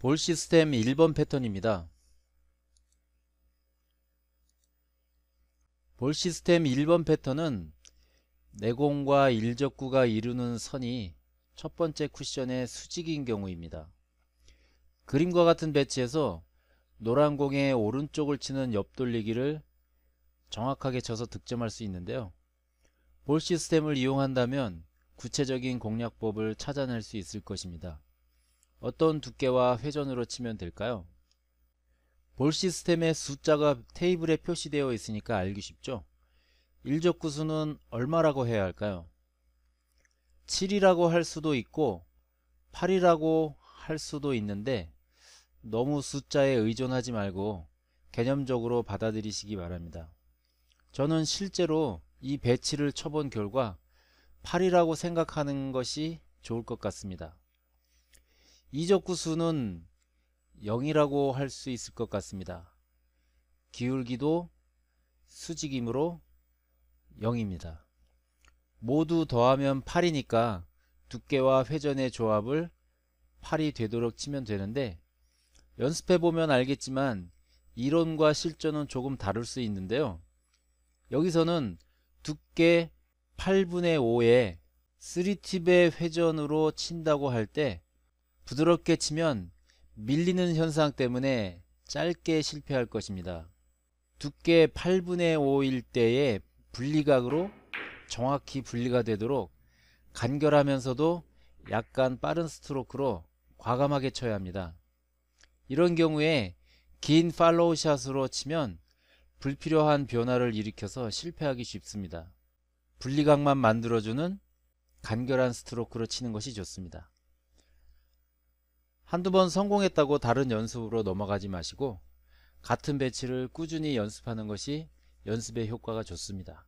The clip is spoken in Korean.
볼 시스템 1번 패턴입니다. 볼 시스템 1번 패턴은 내공과 일적구가 이루는 선이 첫 번째 쿠션의 수직인 경우입니다. 그림과 같은 배치에서 노란 공의 오른쪽을 치는 옆돌리기를 정확하게 쳐서 득점할 수 있는데요. 볼 시스템을 이용한다면 구체적인 공략법을 찾아낼 수 있을 것입니다. 어떤 두께와 회전으로 치면 될까요? 볼 시스템의 숫자가 테이블에 표시되어 있으니까 알기 쉽죠? 일적구수는 얼마라고 해야 할까요? 7이라고 할 수도 있고 8이라고 할 수도 있는데 너무 숫자에 의존하지 말고 개념적으로 받아들이시기 바랍니다. 저는 실제로 이 배치를 쳐본 결과 8이라고 생각하는 것이 좋을 것 같습니다. 이적구 수는 0이라고 할 수 있을 것 같습니다. 기울기도 수직이므로 0입니다. 모두 더하면 8이니까 두께와 회전의 조합을 8이 되도록 치면 되는데 연습해보면 알겠지만 이론과 실전은 조금 다를 수 있는데요. 여기서는 두께 8분의 5에 3팁의 회전으로 친다고 할때 부드럽게 치면 밀리는 현상 때문에 짧게 실패할 것입니다. 두께 8분의 5일 때의 분리각으로 정확히 분리가 되도록 간결하면서도 약간 빠른 스트로크로 과감하게 쳐야 합니다. 이런 경우에 긴 팔로우 샷으로 치면 불필요한 변화를 일으켜서 실패하기 쉽습니다. 분리각만 만들어주는 간결한 스트로크로 치는 것이 좋습니다. 한두 번 성공했다고 다른 연습으로 넘어가지 마시고 같은 배치를 꾸준히 연습하는 것이 연습의 효과가 좋습니다.